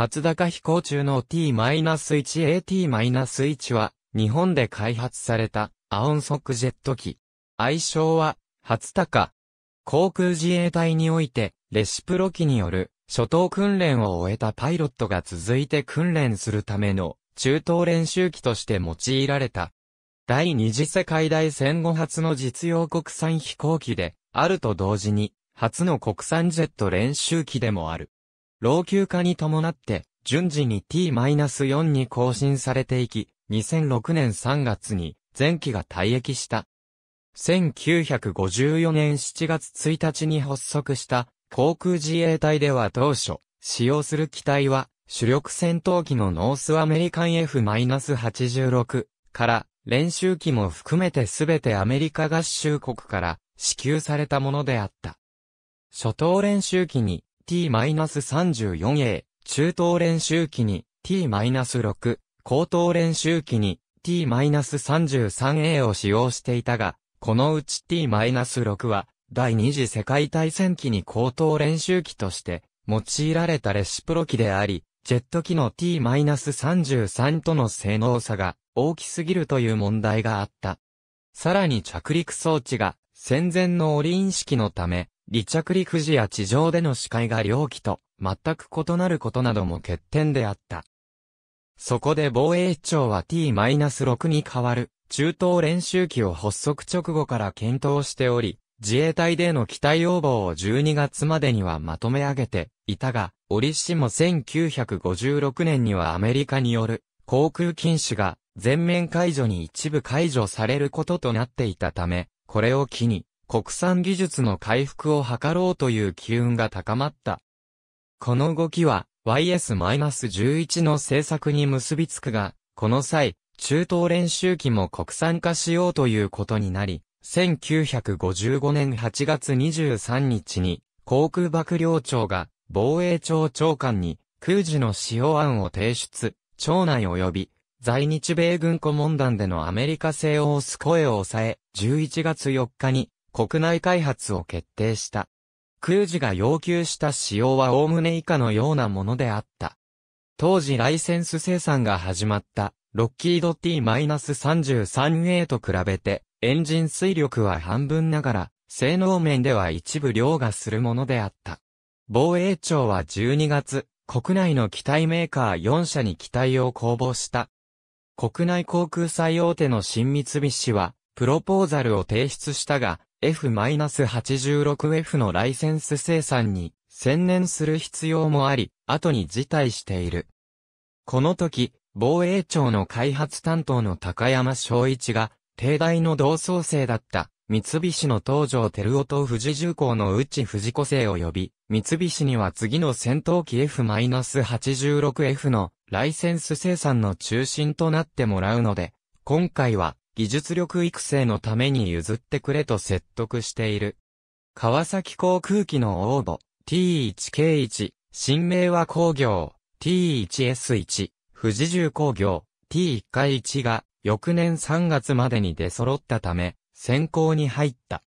初高飛行中の T-1AT-1 は、日本で開発された、アオンソクジェット機。愛称は、初高。航空自衛隊において、レシプロ機による、初等訓練を終えたパイロットが続いて訓練するための、中東練習機として用いられた。第二次世界大戦後初の実用国産飛行機で、あると同時に、初の国産ジェット練習機でもある。老朽化に伴って、順次に T-4 に更新されていき、2006年3月に前期が退役した。1954年7月1日に発足した航空自衛隊では当初、使用する機体は主力戦闘機のノースアメリカン F-86 から練習機も含めてすべてアメリカ合衆国から支給されたものであった。初等練習機に t-34a、中等練習機に t-6、高等練習機に t-33a を使用していたが、このうち t-6 は第二次世界大戦機に高等練習機として用いられたレシプロ機であり、ジェット機の t-33 との性能差が大きすぎるという問題があった。さらに着陸装置が戦前のオリン式のため、離着陸時や地上での視界が両機と全く異なることなども欠点であった。そこで防衛庁は T-6 に代わる中東練習機を発足直後から検討しており、自衛隊での機体要望を12月までにはまとめ上げていたが、折しも1956年にはアメリカによる航空禁止が全面解除に一部解除されることとなっていたため、これを機に国産技術の回復を図ろうという機運が高まった。この動きは YS-11 の政策に結びつくが、この際、中東練習機も国産化しようということになり、1955年8月23日に、航空幕僚長が防衛庁長官に空時の使用案を提出、町内及び在日米軍顧問団でのアメリカ製を押す声を抑え、11月4日に国内開発を決定した。空自が要求した仕様は概ね以下のようなものであった。当時ライセンス生産が始まった、ロッキード T-33A と比べて、エンジン水力は半分ながら、性能面では一部凌駕するものであった。防衛庁は12月、国内の機体メーカー4社に機体を公募した。国内航空最大手の新三菱は、プロポーザルを提出したが、F-86F のライセンス生産に専念する必要もあり、後に辞退している。この時、防衛庁の開発担当の高山昭一が、帝大の同窓生だった三菱の東条照夫と富士重工の内士子生を呼び、三菱には次の戦闘機 F-86F のライセンス生産の中心となってもらうので、今回は技術力育成のために譲ってくれと説得している。川崎航空機の応募 T1K1、新名は工業 T1S1、富士重工業 t 1回1が翌年3月までに出揃ったため、先行に入った。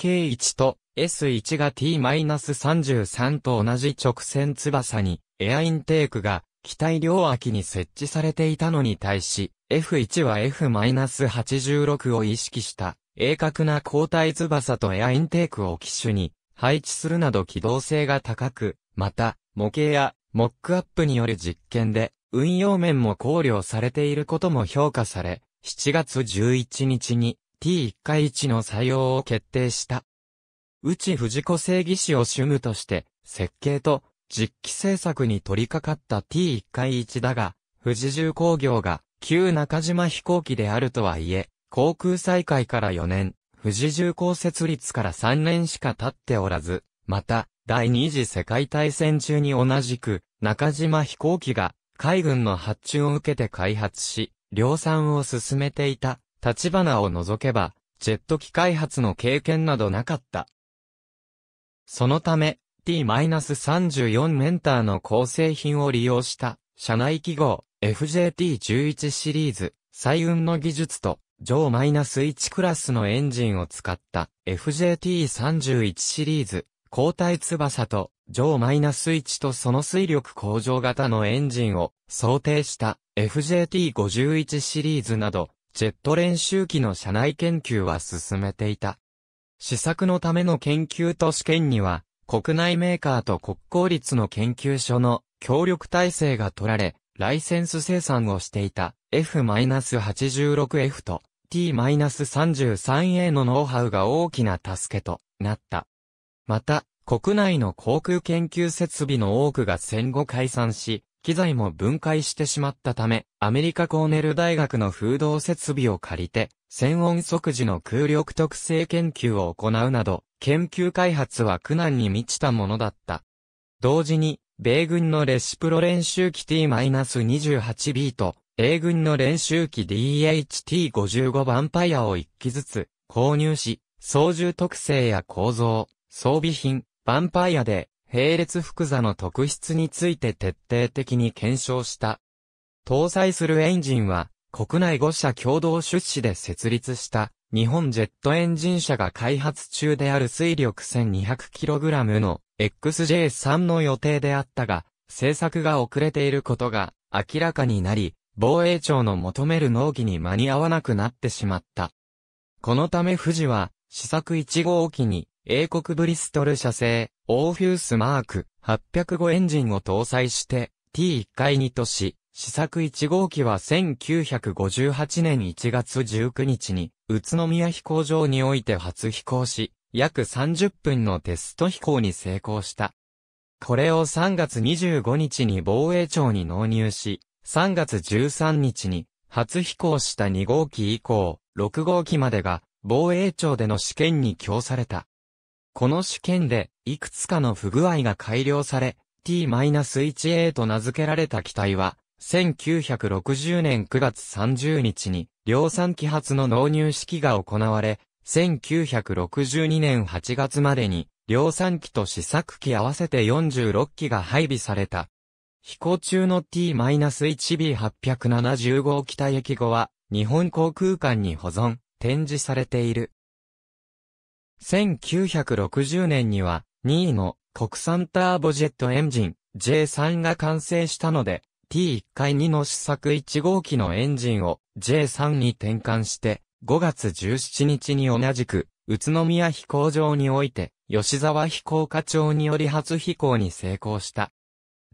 K1 と S1 が T-33 と同じ直線翼にエアインテークが機体両脇に設置されていたのに対し、F1 は F-86 を意識した鋭角な交代翼とエアインテークを機種に配置するなど機動性が高く、また模型やモックアップによる実験で運用面も考慮されていることも評価され、7月11日に T1 回1の採用を決定した。内藤子正義士を主務として設計と実機制作に取り掛かった T1 回1だが、富士重工業が旧中島飛行機であるとはいえ、航空再開から4年、富士重工設立から3年しか経っておらず、また、第二次世界大戦中に同じく、中島飛行機が海軍の発注を受けて開発し、量産を進めていた、立花を除けば、ジェット機開発の経験などなかった。そのため、FJT-34 メンターの構成品を利用した社内記号 FJT11 シリーズ最運の技術と上 -1 クラスのエンジンを使った FJT31 シリーズ交代翼と上 -1 とその水力向上型のエンジンを想定した FJT51 シリーズなどジェット練習機の社内研究は進めていた。試作のための研究と試験には国内メーカーと国公立の研究所の協力体制が取られ、ライセンス生産をしていた F-86F と T-33A のノウハウが大きな助けとなった。また、国内の航空研究設備の多くが戦後解散し、機材も分解してしまったため、アメリカコーネル大学の風洞設備を借りて、専音即時の空力特性研究を行うなど、研究開発は苦難に満ちたものだった。同時に、米軍のレシプロ練習機 T-28B と、英軍の練習機 DHT55 ヴァンパイアを一機ずつ購入し、操縦特性や構造、装備品、ヴァンパイアで、並列複座の特質について徹底的に検証した。搭載するエンジンは、国内5社共同出資で設立した、日本ジェットエンジン社が開発中である水力 1200kg の XJ3 の予定であったが、製作が遅れていることが明らかになり、防衛庁の求める納期に間に合わなくなってしまった。このため富士は、試作1号機に、英国ブリストル社製、オーフュースマーク805エンジンを搭載して、T1 回2とし、試作1号機は1958年1月19日に、宇都宮飛行場において初飛行し、約30分のテスト飛行に成功した。これを3月25日に防衛庁に納入し、3月13日に初飛行した2号機以降、6号機までが防衛庁での試験に供された。この試験で、いくつかの不具合が改良され、t-1A と名付けられた機体は、1960年9月30日に量産機発の納入式が行われ、1962年8月までに量産機と試作機合わせて46機が配備された。飛行中の t 1 b 8 7 5号機体液後は日本航空館に保存、展示されている。1960年には2位の国産ターボジェットエンジン J3 が完成したので、T1 回2の試作1号機のエンジンを J3 に転換して、5月17日に同じく、宇都宮飛行場において、吉沢飛行課長により初飛行に成功した。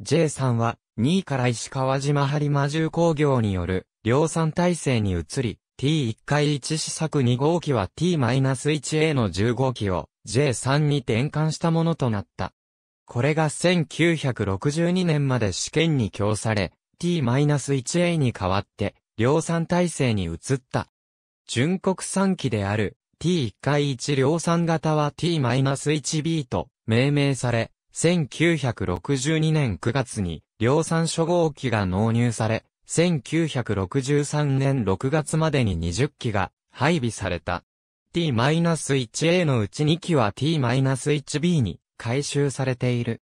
J3 は、2位から石川島播磨重工業による量産体制に移り、T1 回1試作2号機は T-1A の10号機を J3 に転換したものとなった。これが1962年まで試験に供され、T-1A に代わって、量産体制に移った。純国産機である T1 回1量産型は T-1B と命名され、1962年9月に量産初号機が納入され、1963年6月までに20機が配備された。T-1A のうち2機は T-1B に改修されている。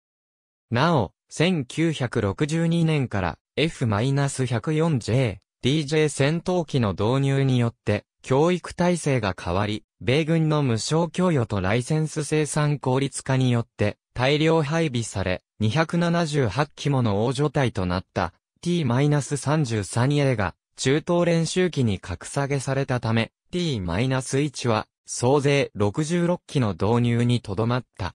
なお、1962年から F-104J、DJ 戦闘機の導入によって、教育体制が変わり、米軍の無償供与とライセンス生産効率化によって、大量配備され、278機もの大所帯となった T-33A が中東練習機に格下げされたため T-1 は総勢66機の導入にとどまった。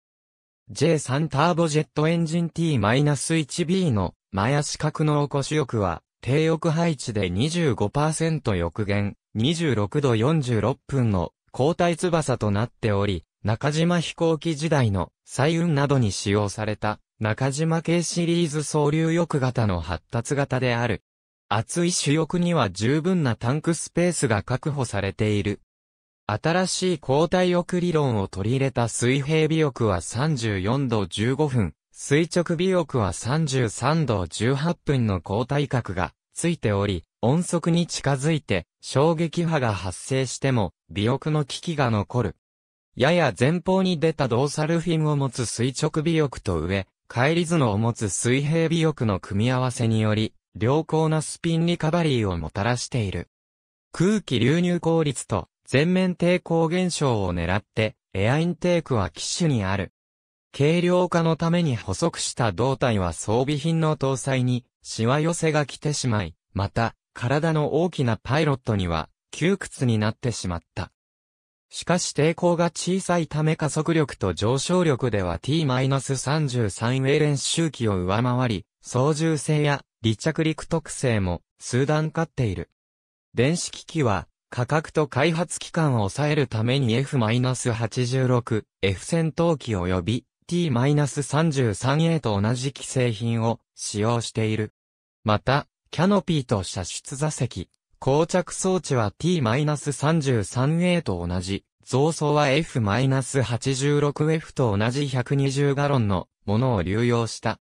J3 ターボジェットエンジン T-1B の前足格納固主翼は、低翼配置で25%翼減、26度46分の交代翼となっており、中島飛行機時代の彩雲などに使用された中島系シリーズ総流翼型の発達型である。厚い主翼には十分なタンクスペースが確保されている。新しい交代翼理論を取り入れた水平尾翼は34度15分、垂直尾翼は33度18分の交代角がついており、音速に近づいて衝撃波が発生しても尾翼の危機が残る。やや前方に出たドーサルフィンを持つ垂直尾翼と上、返り図のを持つ水平尾翼の組み合わせにより、良好なスピンリカバリーをもたらしている。空気流入効率と全面抵抗現象を狙って、エアインテークは機種にある。軽量化のために補足した胴体は装備品の搭載に、しわ寄せが来てしまい、また、体の大きなパイロットには、窮屈になってしまった。しかし抵抗が小さいため加速力と上昇力では T-33A 練習機を上回り、操縦性や離着陸特性も数段勝っている。電子機器は価格と開発期間を抑えるために F-86、F 戦闘機及び T-33A と同じ既製品を使用している。また、キャノピーと射出座席、膠着装置は T-33A と同じ、増装は F-86F と同じ120ガロンのものを流用した。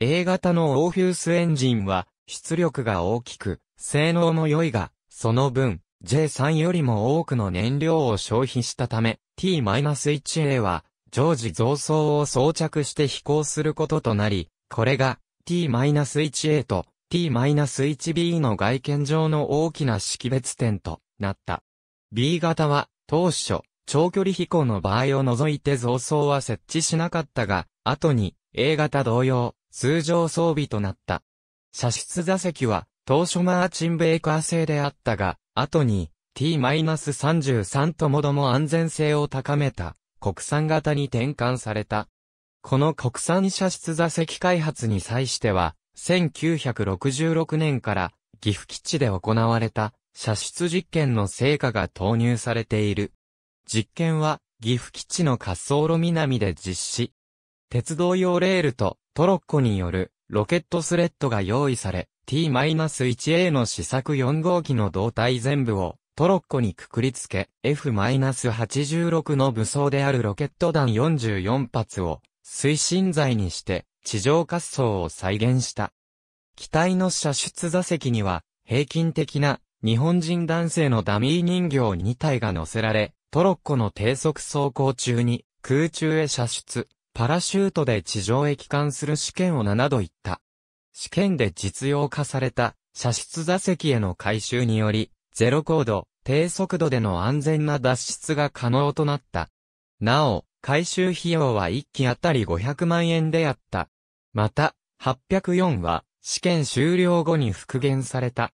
A 型のオーフュースエンジンは出力が大きく、性能も良いが、その分、J3 よりも多くの燃料を消費したため、T-1A は常時増装を装着して飛行することとなり、これが T-1A と T-1B の外見上の大きな識別点となった。B 型は当初、長距離飛行の場合を除いて増装は設置しなかったが、後に A 型同様、通常装備となった。射出座席は当初マーチンベーカー製であったが、後に T-33 ともども安全性を高めた国産型に転換された。この国産射出座席開発に際しては、1966年から岐阜基地で行われた射出実験の成果が投入されている。実験は岐阜基地の滑走路南で実施。鉄道用レールとトロッコによるロケットスレッドが用意され、T-1A の試作4号機の胴体全部をトロッコにくくりつけ、F-86 の武装であるロケット弾44発を推進剤にして地上滑走を再現した。機体の射出座席には平均的な日本人男性のダミー人形2体が乗せられ、トロッコの低速走行中に空中へ射出、パラシュートで地上へ帰還する試験を7度行った。試験で実用化された射出座席への回収により、ゼロ高度、低速度での安全な脱出が可能となった。なお、回収費用は1機あたり500万円であった。また、804は試験終了後に復元された。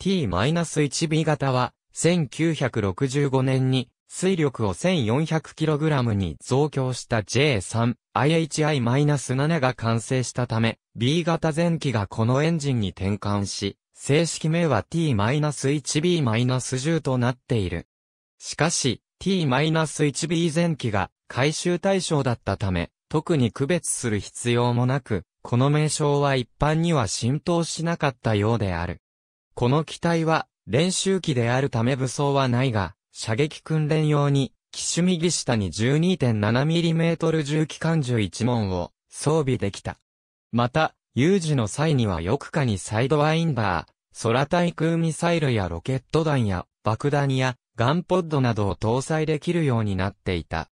T-1B 型は1965年に水力を 1400kg に増強した J3、IHI-7 が完成したため、B 型前期がこのエンジンに転換し、正式名は T-1B-10 となっている。しかし、T-1B 前期が回収対象だったため、特に区別する必要もなく、この名称は一般には浸透しなかったようである。この機体は練習機であるため武装はないが、射撃訓練用に、機種右下に 12.7mm 銃機関銃1門を装備できた。また、有事の際には翼下にサイドワインダー、空対空ミサイルやロケット弾や爆弾やガンポッドなどを搭載できるようになっていた。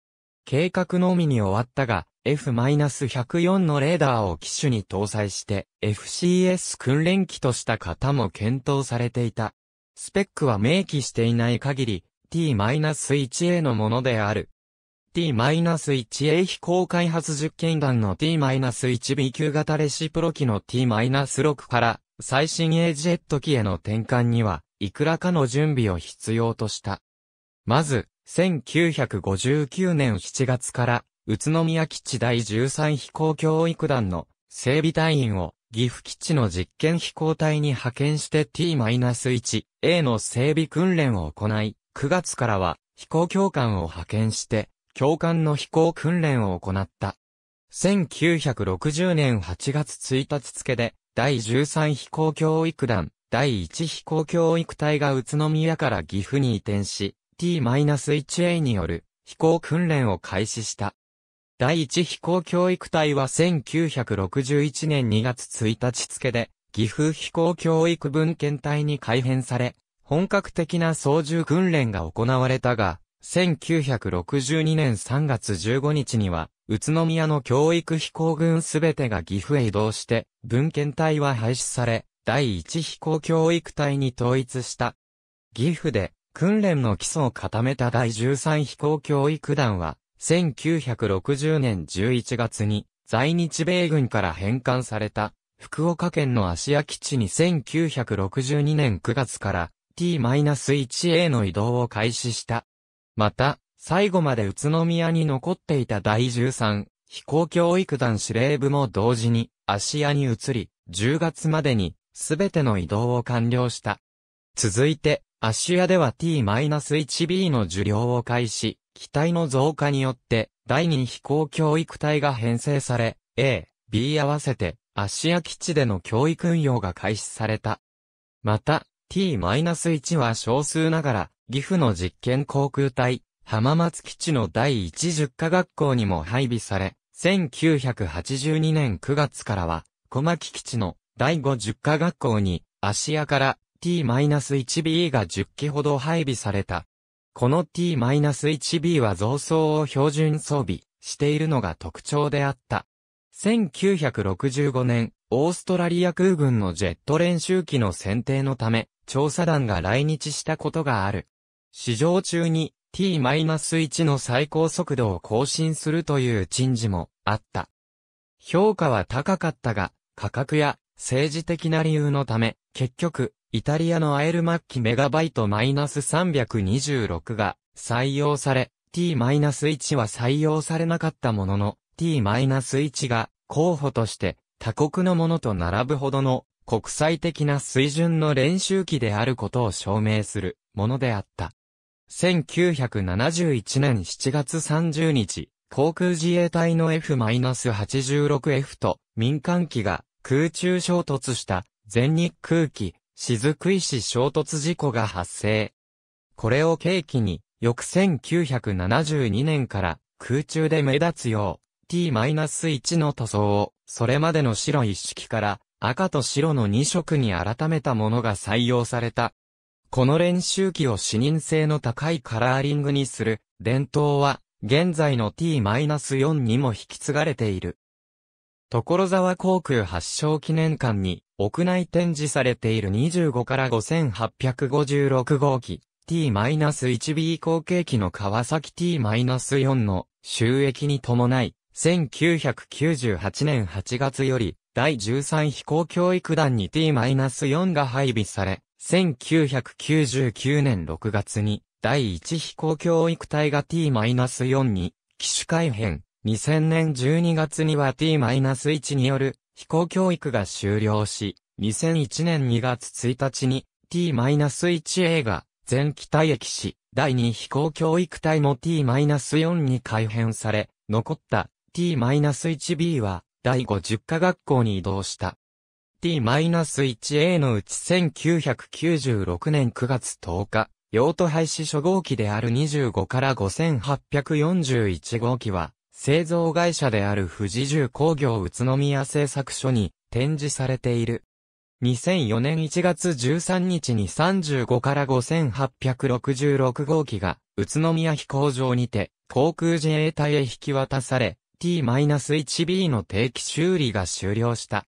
計画のみに終わったが、F-104 のレーダーを機種に搭載して FCS 訓練機とした方も検討されていた。スペックは明記していない限り、t-1A のものである。t-1A 飛行開発実験団の t-1B 級型レシプロ機の t-6 から最新 A ジェット機への転換には、いくらかの準備を必要とした。まず、1959年7月から、宇都宮基地第13飛行教育団の整備隊員を岐阜基地の実験飛行隊に派遣して T-1A の整備訓練を行い、9月からは飛行教官を派遣して、教官の飛行訓練を行った。1960年8月1日付で、第13飛行教育団、第1飛行教育隊が宇都宮から岐阜に移転し、T-1A による飛行訓練を開始した。第1飛行教育隊は1961年2月1日付で、岐阜飛行教育文献隊に改編され、本格的な操縦訓練が行われたが、1962年3月15日には、宇都宮の教育飛行群すべてが岐阜へ移動して、文献隊は廃止され、第一飛行教育隊に統一した。岐阜で、訓練の基礎を固めた第13飛行教育団は、1960年11月に、在日米軍から返還された、福岡県の芦屋基地に1962年9月から t-1 a の移動を開始した。また、最後まで宇都宮に残っていた第13飛行教育団司令部も同時に芦屋に移り、10月までにすべての移動を完了した。続いて、芦屋では T-1B の受領を開始、機体の増加によって第2飛行教育隊が編成され、A、B 合わせて芦屋基地での教育運用が開始された。また、T-1 は少数ながら、岐阜の実験航空隊、浜松基地の第10科学校にも配備され、1982年9月からは、小牧基地の第50科学校に、芦屋から T-1B が10機ほど配備された。この T-1B は増装を標準装備しているのが特徴であった。1965年、オーストラリア空軍のジェット練習機の選定のため、調査団が来日したことがある。市場中に t-1 の最高速度を更新するという珍事もあった。評価は高かったが、価格や政治的な理由のため、結局、イタリアのアエルマッキメガバイト -326 が採用され、t-1 は採用されなかったものの、t-1 が候補として他国のものと並ぶほどの国際的な水準の練習機であることを証明するものであった。1971年7月30日、航空自衛隊の F-86F と民間機が空中衝突した全日空機雫石衝突事故が発生。これを契機に、翌1972年から空中で目立つよう T-1 の塗装をそれまでの白一式から赤と白の2色に改めたものが採用された。この練習機を視認性の高いカラーリングにする伝統は、現在の T-4 にも引き継がれている。所沢航空発祥記念館に屋内展示されている25から5856号機 T-1B 後継機の川崎 T-4 の収益に伴い1998年8月より第13飛行教育団に T-4 が配備され、1999年6月に第1飛行教育隊が T-4 に機種改編、2000年12月には T-1 による飛行教育が終了し、2001年2月1日に T-1A が全機体駅し、第2飛行教育隊も T-4 に改編され、残った T-1B は第50科学校に移動した。t-1a のうち1996年9月10日、用途廃止初号機である25から5841号機は、製造会社である富士重工業宇都宮製作所に展示されている。2004年1月13日に35から5866号機が宇都宮飛行場にて航空自衛隊へ引き渡され、t-1b の定期修理が終了した。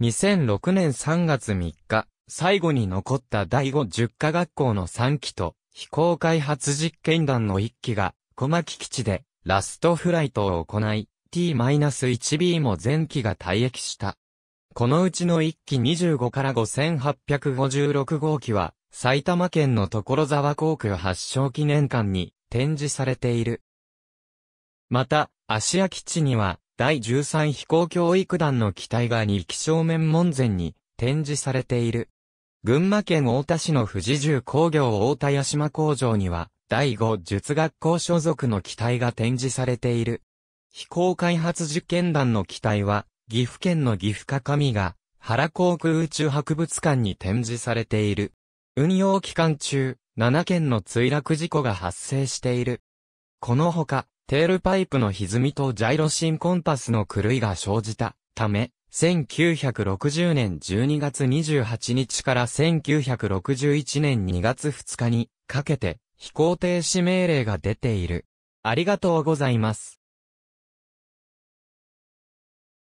2006年3月3日、最後に残った第5十科学校の3機と、飛行開発実験団の1機が、小牧基地で、ラストフライトを行い、t-1b も全機が退役した。このうちの1機25から5856号機は、埼玉県の所沢航空発祥記念館に展示されている。また、芦屋基地には、第13飛行教育団の機体が2機正面門前に展示されている。群馬県太田市の富士重工業太田屋島工場には、第5術学校所属の機体が展示されている。飛行開発実験団の機体は、岐阜県の岐阜かみが、原航空宇宙博物館に展示されている。運用期間中、7件の墜落事故が発生している。このほか、テールパイプの歪みとジャイロシンコンパスの狂いが生じたため、1960年12月28日から1961年2月2日にかけて飛行停止命令が出ている。ありがとうございます。